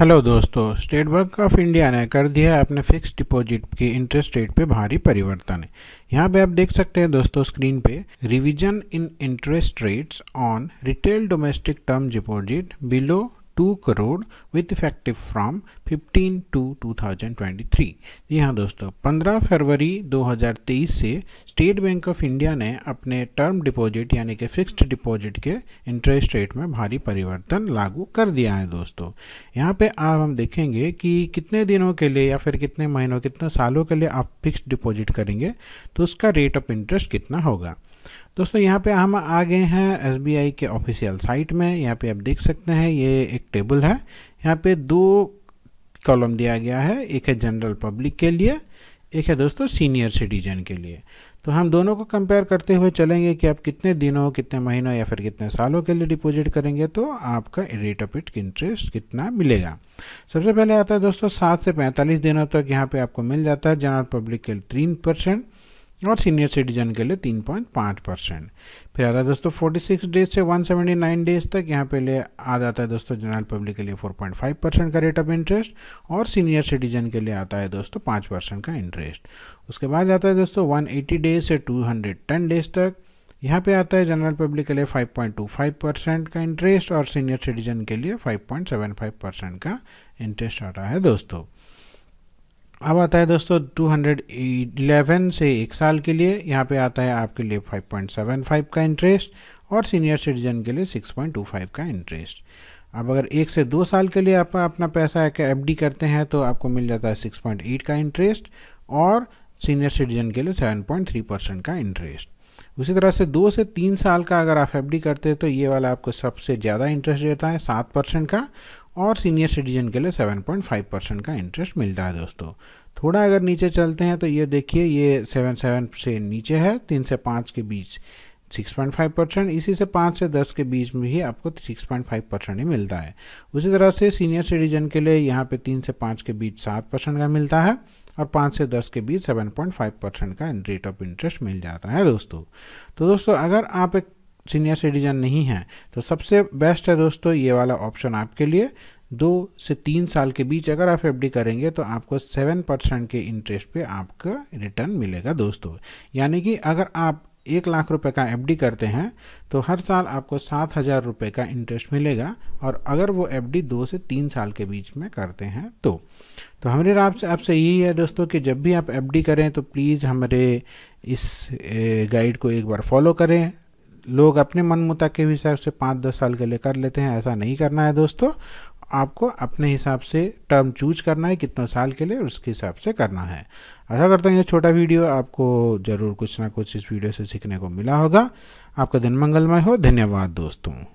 hello दोस्तों state bank of India ने कर दिया है अपने फिक्स डिपॉजिट के इंटरेस्ट रेट पे भारी परिवर्तन यहाँ पे आप देख सकते हैं दोस्तों स्क्रीन पे revision in interest rates on retail domestic term deposit below two crore with effective from 15 two 2023 जी हाँ दोस्तों 15 फरवरी 2023 से स्टेट बैंक ऑफ इंडिया ने अपने टर्म डिपॉजिट यानी कि फिक्स्ड डिपॉजिट के इंटरेस्ट रेट में भारी परिवर्तन लागू कर दिया है दोस्तों यहाँ पे आप हम देखेंगे कि कितने दिनों के लिए या फिर कितने महीनों कितने सालों के लिए आप फिक्स डिपॉजिट करेंगे तो उसका रेट ऑफ इंटरेस्ट कितना होगा दोस्तों यहाँ पे हम आ गए हैं एसबीआई के ऑफिशियल साइट में यहाँ पे आप देख सकते हैं ये एक टेबल है यहाँ पे दो कॉलम दिया गया है एक है जनरल पब्लिक के लिए एक है दोस्तों सीनियर सिटीजन के लिए तो हम दोनों को कंपेयर करते हुए चलेंगे कि आप कितने दिनों कितने महीनों या फिर कितने सालों के लिए डिपॉजिट करेंगे तो आपका रेट ऑफ इट इंटरेस्ट कितना मिलेगा सबसे पहले आता है दोस्तों सात से पैंतालीस दिनों तक यहाँ पे आपको मिल जाता है जनरल पब्लिक के लिए तीन परसेंट और सीनियर सिटीजन के लिए 3.5 परसेंट फिर आता है दोस्तों 46 डेज से 179 डेज तक यहाँ पे ले आ जाता है दोस्तों जनरल पब्लिक के लिए 4.5 परसेंट का रेट ऑफ इंटरेस्ट और सीनियर सिटीजन के लिए आता है दोस्तों 5 परसेंट का इंटरेस्ट उसके बाद आता है दोस्तों 180 डेज से 210 डेज तक यहाँ पे आता है जनरल पब्लिक के लिए 5.25 परसेंट का इंटरेस्ट और सीनियर सिटीजन के लिए 5.75 परसेंट का इंटरेस्ट आता है दोस्तों अब आता है दोस्तों 211 से एक साल के लिए यहाँ पे आता है आपके लिए 5.75 का इंटरेस्ट और सीनियर सिटीजन के लिए 6.25 का इंटरेस्ट अब अगर एक से दो साल के लिए आप अपना पैसा एफ करते हैं तो आपको मिल जाता है 6.8 का इंटरेस्ट और सीनियर सिटीजन के लिए 7.3 परसेंट का इंटरेस्ट उसी तरह से दो से तीन साल का अगर आप एफ करते हैं तो ये वाला आपको सबसे ज़्यादा इंटरेस्ट देता है सात परसेंट का और सीनियर सिटीजन के लिए 7.5 परसेंट का इंटरेस्ट मिलता है दोस्तों थोड़ा अगर नीचे चलते हैं तो ये देखिए ये सेवन सेवन से नीचे है तीन से पाँच के बीच 6.5 परसेंट इसी से पाँच से दस के बीच में ही आपको 6.5 परसेंट ही मिलता है उसी तरह से सीनियर सिटीजन के लिए यहाँ पे तीन से पाँच के बीच सात परसेंट का मिलता है और पाँच से दस के बीच 7.5 परसेंट का रेट ऑफ इंटरेस्ट मिल जाता है दोस्तों तो दोस्तों अगर आप एक सीनियर सिटीजन नहीं है तो सबसे बेस्ट है दोस्तों ये वाला ऑप्शन आपके लिए दो से तीन साल के बीच अगर आप एफ करेंगे तो आपको सेवन परसेंट के इंटरेस्ट पे आपका रिटर्न मिलेगा दोस्तों यानी कि अगर आप एक लाख रुपए का एफ करते हैं तो हर साल आपको सात हज़ार रुपये का इंटरेस्ट मिलेगा और अगर वो एफ दो से तीन साल के बीच में करते हैं तो तो हमारे आपसे आपसे यही है दोस्तों कि जब भी आप एफ करें तो प्लीज़ हमारे इस गाइड को एक बार फॉलो करें लोग अपने मन मुताबिक के हिसाब से पाँच दस साल के लिए कर लेते हैं ऐसा नहीं करना है दोस्तों आपको अपने हिसाब से टर्म चूज करना है कितना साल के लिए और उसके हिसाब से करना है आशा करता हूँ ये छोटा वीडियो आपको ज़रूर कुछ ना कुछ इस वीडियो से सीखने को मिला होगा आपका दिन मंगलमय हो धन्यवाद दोस्तों